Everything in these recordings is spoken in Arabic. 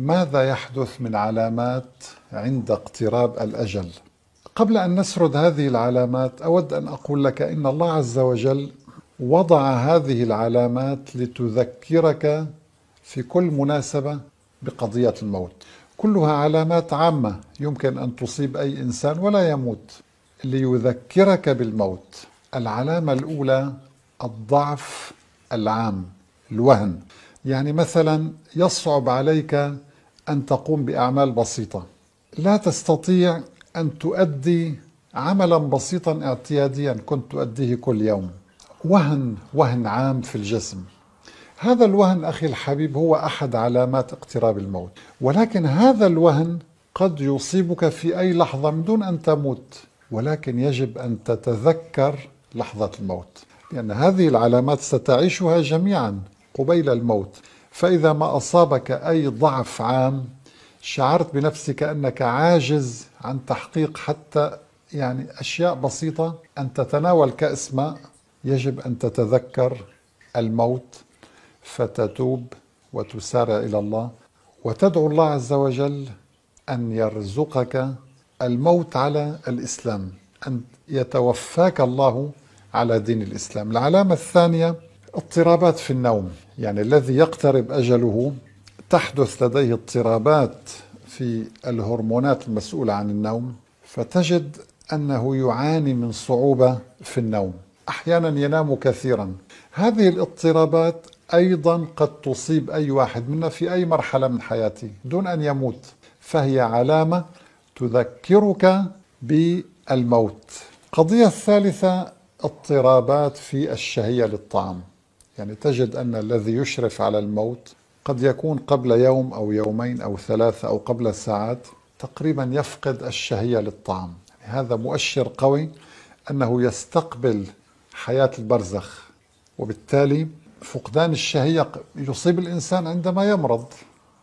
ماذا يحدث من علامات عند اقتراب الاجل قبل ان نسرد هذه العلامات اود ان اقول لك ان الله عز وجل وضع هذه العلامات لتذكرك في كل مناسبه بقضيه الموت كلها علامات عامه يمكن ان تصيب اي انسان ولا يموت ليذكرك بالموت العلامه الاولى الضعف العام الوهن يعني مثلا يصعب عليك أن تقوم بأعمال بسيطة لا تستطيع أن تؤدي عملا بسيطا اعتياديا كنت تؤديه كل يوم وهن وهن عام في الجسم هذا الوهن أخي الحبيب هو أحد علامات اقتراب الموت ولكن هذا الوهن قد يصيبك في أي لحظة من دون أن تموت ولكن يجب أن تتذكر لحظة الموت لأن هذه العلامات ستعيشها جميعا قبيل الموت فإذا ما أصابك أي ضعف عام شعرت بنفسك أنك عاجز عن تحقيق حتى يعني أشياء بسيطة أن تتناول كأس ماء يجب أن تتذكر الموت فتتوب وتسارع إلى الله وتدعو الله عز وجل أن يرزقك الموت على الإسلام أن يتوفاك الله على دين الإسلام العلامة الثانية اضطرابات في النوم يعني الذي يقترب أجله تحدث لديه اضطرابات في الهرمونات المسؤولة عن النوم فتجد أنه يعاني من صعوبة في النوم أحيانا ينام كثيرا هذه الاضطرابات أيضا قد تصيب أي واحد منا في أي مرحلة من حياته دون أن يموت فهي علامة تذكرك بالموت القضية الثالثة اضطرابات في الشهية للطعام يعني تجد أن الذي يشرف على الموت قد يكون قبل يوم أو يومين أو ثلاثة أو قبل ساعات تقريبا يفقد الشهية للطعام يعني هذا مؤشر قوي أنه يستقبل حياة البرزخ وبالتالي فقدان الشهية يصيب الإنسان عندما يمرض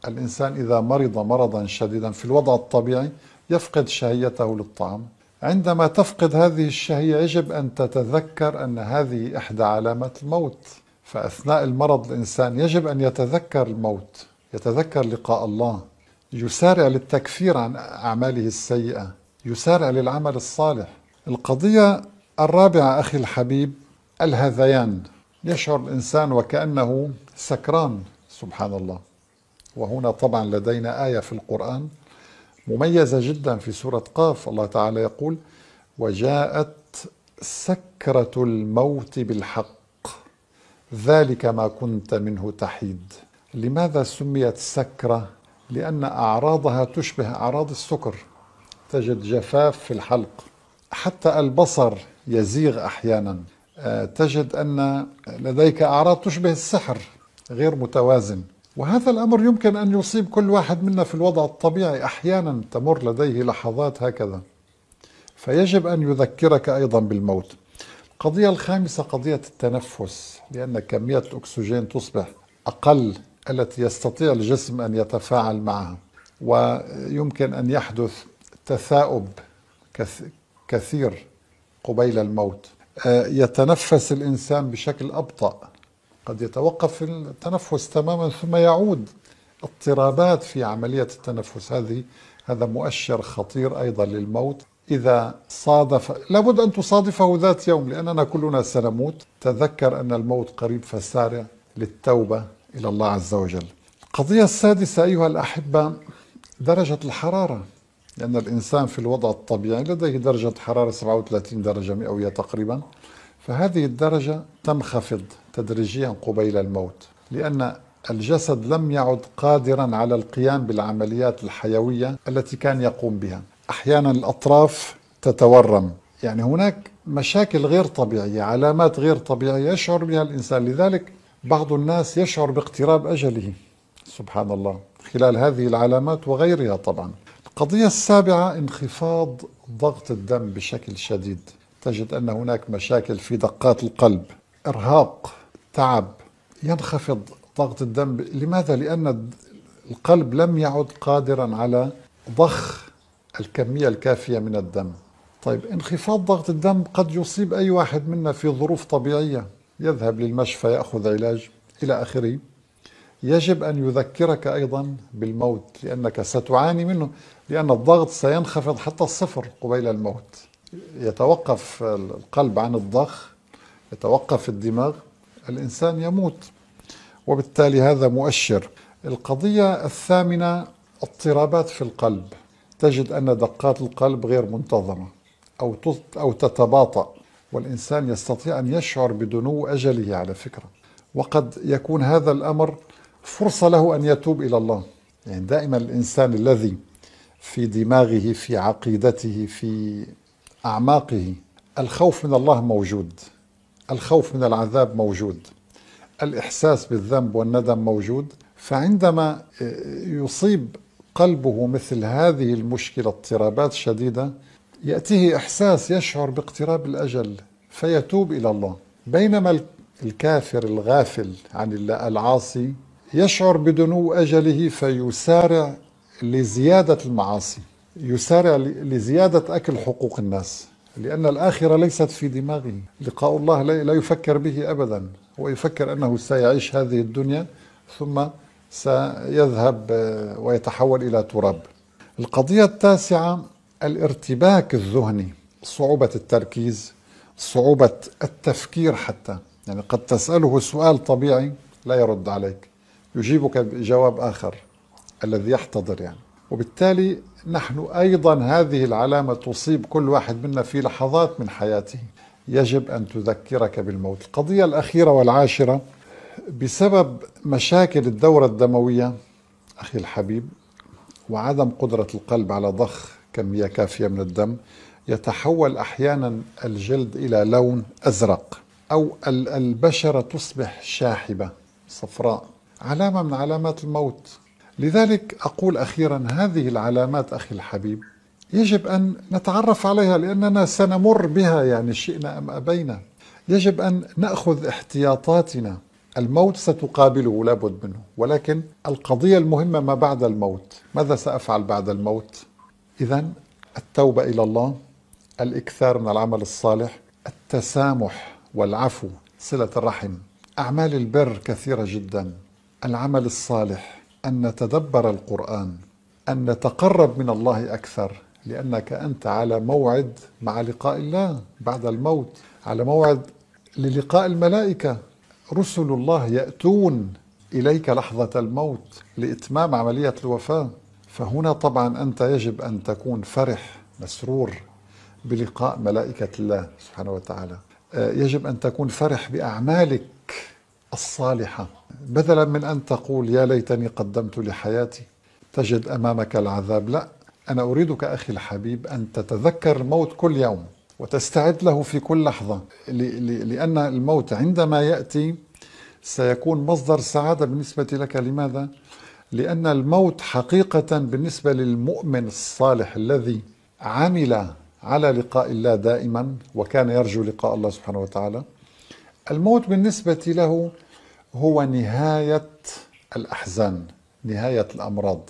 الإنسان إذا مرض مرضا شديدا في الوضع الطبيعي يفقد شهيته للطعام عندما تفقد هذه الشهية يجب أن تتذكر أن هذه إحدى علامات الموت فأثناء المرض الإنسان يجب أن يتذكر الموت يتذكر لقاء الله يسارع للتكفير عن أعماله السيئة يسارع للعمل الصالح القضية الرابعة أخي الحبيب الهذيان يشعر الإنسان وكأنه سكران سبحان الله وهنا طبعا لدينا آية في القرآن مميزة جدا في سورة قاف الله تعالى يقول وجاءت سكرة الموت بالحق ذلك ما كنت منه تحيد لماذا سميت سكرة؟ لأن أعراضها تشبه أعراض السكر تجد جفاف في الحلق حتى البصر يزيغ أحيانا آه، تجد أن لديك أعراض تشبه السحر غير متوازن وهذا الأمر يمكن أن يصيب كل واحد منا في الوضع الطبيعي أحيانا تمر لديه لحظات هكذا فيجب أن يذكرك أيضا بالموت القضية الخامسة قضية التنفس لأن كمية الأكسجين تصبح أقل التي يستطيع الجسم أن يتفاعل معها ويمكن أن يحدث تثاؤب كثير قبيل الموت آه، يتنفس الإنسان بشكل أبطأ قد يتوقف التنفس تماما ثم يعود اضطرابات في عملية التنفس هذه هذا مؤشر خطير أيضا للموت إذا صادف لابد أن تصادفه ذات يوم لأننا كلنا سنموت تذكر أن الموت قريب فسارع للتوبة إلى الله عز وجل القضية السادسة أيها الأحبة درجة الحرارة لأن الإنسان في الوضع الطبيعي لديه درجة حرارة 37 درجة مئوية تقريبا فهذه الدرجة تنخفض تدريجيا قبيل الموت لأن الجسد لم يعد قادرا على القيام بالعمليات الحيوية التي كان يقوم بها احيانا الاطراف تتورم يعني هناك مشاكل غير طبيعيه علامات غير طبيعيه يشعر بها الانسان لذلك بعض الناس يشعر باقتراب اجله سبحان الله خلال هذه العلامات وغيرها طبعا القضيه السابعه انخفاض ضغط الدم بشكل شديد تجد ان هناك مشاكل في دقات القلب ارهاق تعب ينخفض ضغط الدم لماذا لان القلب لم يعد قادرا على ضخ الكمية الكافية من الدم طيب انخفاض ضغط الدم قد يصيب أي واحد منا في ظروف طبيعية يذهب للمشفى يأخذ علاج إلى آخره يجب أن يذكرك أيضا بالموت لأنك ستعاني منه لأن الضغط سينخفض حتى الصفر قبيل الموت يتوقف القلب عن الضخ يتوقف الدماغ الإنسان يموت وبالتالي هذا مؤشر القضية الثامنة اضطرابات في القلب تجد أن دقات القلب غير منتظمة أو أو تتباطأ والإنسان يستطيع أن يشعر بدنو أجله على فكرة وقد يكون هذا الأمر فرصة له أن يتوب إلى الله يعني دائما الإنسان الذي في دماغه في عقيدته في أعماقه الخوف من الله موجود الخوف من العذاب موجود الإحساس بالذنب والندم موجود فعندما آه، يصيب قلبه مثل هذه المشكلة اضطرابات شديدة يأتيه إحساس يشعر باقتراب الأجل فيتوب إلى الله بينما الكافر الغافل عن الله العاصي يشعر بدنو أجله فيسارع لزيادة المعاصي يسارع لزيادة أكل حقوق الناس لأن الآخرة ليست في دماغه لقاء الله لا يفكر به أبدا هو يفكر أنه سيعيش هذه الدنيا ثم سيذهب آه، ويتحول إلى تراب القضية التاسعة الارتباك الذهني صعوبة التركيز صعوبة التفكير حتى يعني قد تسأله سؤال طبيعي لا يرد عليك يجيبك بجواب آخر الذي يحتضر يعني وبالتالي نحن أيضا هذه العلامة تصيب كل واحد منا في لحظات من حياته يجب أن تذكرك بالموت القضية الأخيرة والعاشرة بسبب مشاكل الدورة الدموية أخي الحبيب وعدم قدرة القلب على ضخ كمية كافية من الدم يتحول أحيانا الجلد إلى لون أزرق أو البشرة تصبح شاحبة صفراء علامة من علامات الموت لذلك أقول أخيرا هذه العلامات أخي الحبيب يجب أن نتعرف عليها لأننا سنمر بها يعني شئنا أم أبينا يجب أن نأخذ احتياطاتنا الموت ستقابله لابد منه ولكن القضية المهمة ما بعد الموت ماذا سأفعل بعد الموت إذا التوبة إلى الله الإكثار من العمل الصالح التسامح والعفو صلة الرحم أعمال البر كثيرة جدا العمل الصالح أن نتدبر القرآن أن نتقرب من الله أكثر لأنك أنت على موعد مع لقاء الله بعد الموت على موعد للقاء الملائكة رسل الله يأتون إليك لحظة الموت لإتمام عملية الوفاة فهنا طبعا أنت يجب أن تكون فرح مسرور بلقاء ملائكة الله سبحانه وتعالى آه، يجب أن تكون فرح بأعمالك الصالحة بدلا من أن تقول يا ليتني قدمت لحياتي تجد أمامك العذاب لا أنا أريدك أخي الحبيب أن تتذكر الموت كل يوم وتستعد له في كل لحظة لأن الموت عندما يأتي سيكون مصدر سعادة بالنسبة لك لماذا؟ لأن الموت حقيقة بالنسبة للمؤمن الصالح الذي عمل على لقاء الله دائما وكان يرجو لقاء الله سبحانه وتعالى الموت بالنسبة له هو نهاية الأحزان نهاية الأمراض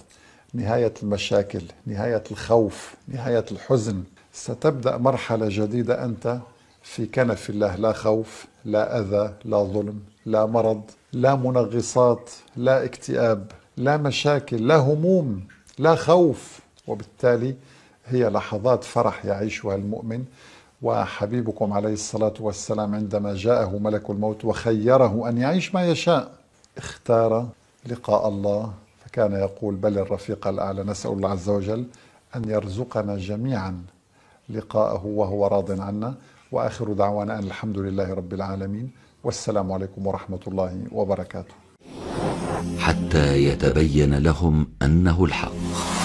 نهاية المشاكل نهاية الخوف نهاية الحزن ستبدأ مرحلة جديدة أنت في كنف الله لا خوف لا أذى لا ظلم لا مرض لا منغصات لا اكتئاب لا مشاكل لا هموم لا خوف وبالتالي هي لحظات فرح يعيشها المؤمن وحبيبكم عليه الصلاة والسلام عندما جاءه ملك الموت وخيره أن يعيش ما يشاء اختار لقاء الله فكان يقول بل الرفيق الأعلى نسأل الله عز وجل أن يرزقنا جميعا لقاءه وهو راض عنا واخر دعوانا ان الحمد لله رب العالمين والسلام عليكم ورحمه الله وبركاته حتى يتبين لهم انه الحق